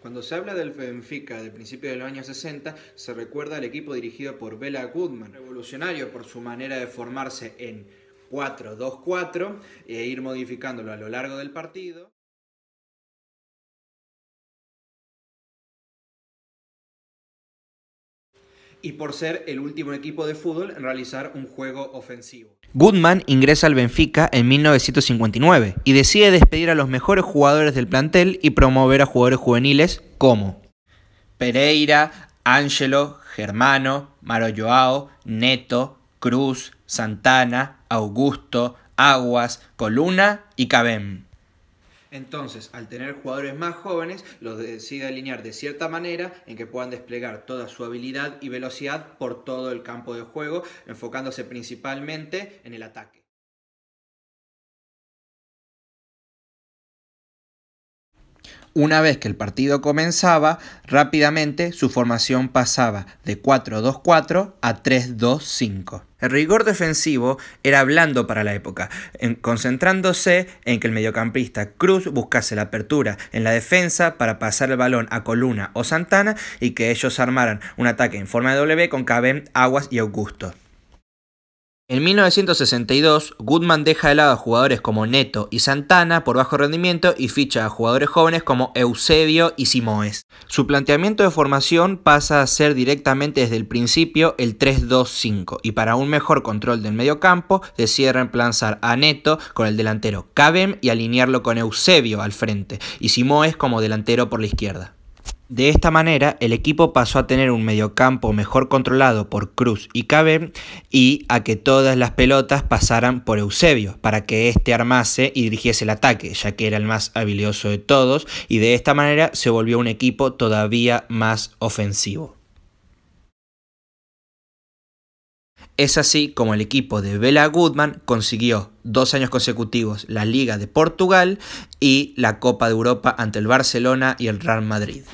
Cuando se habla del Benfica de principios de los años 60, se recuerda al equipo dirigido por Bela Goodman, revolucionario por su manera de formarse en 4-2-4 e ir modificándolo a lo largo del partido. y por ser el último equipo de fútbol en realizar un juego ofensivo. Goodman ingresa al Benfica en 1959 y decide despedir a los mejores jugadores del plantel y promover a jugadores juveniles como Pereira, Ángelo, Germano, Maro Neto, Cruz, Santana, Augusto, Aguas, Coluna y Cabem. Entonces, al tener jugadores más jóvenes, los decide alinear de cierta manera en que puedan desplegar toda su habilidad y velocidad por todo el campo de juego, enfocándose principalmente en el ataque. Una vez que el partido comenzaba, rápidamente su formación pasaba de 4-2-4 a 3-2-5. El rigor defensivo era blando para la época, concentrándose en que el mediocampista Cruz buscase la apertura en la defensa para pasar el balón a Coluna o Santana y que ellos armaran un ataque en forma de W con Cabén, Aguas y Augusto. En 1962, Goodman deja de lado a jugadores como Neto y Santana por bajo rendimiento y ficha a jugadores jóvenes como Eusebio y Simoes. Su planteamiento de formación pasa a ser directamente desde el principio el 3-2-5 y para un mejor control del mediocampo decide reemplazar a Neto con el delantero Cabem y alinearlo con Eusebio al frente y Simoes como delantero por la izquierda. De esta manera, el equipo pasó a tener un mediocampo mejor controlado por Cruz y Cabem y a que todas las pelotas pasaran por Eusebio para que éste armase y dirigiese el ataque, ya que era el más habilioso de todos y de esta manera se volvió un equipo todavía más ofensivo. Es así como el equipo de Bela Goodman consiguió dos años consecutivos la Liga de Portugal y la Copa de Europa ante el Barcelona y el Real Madrid.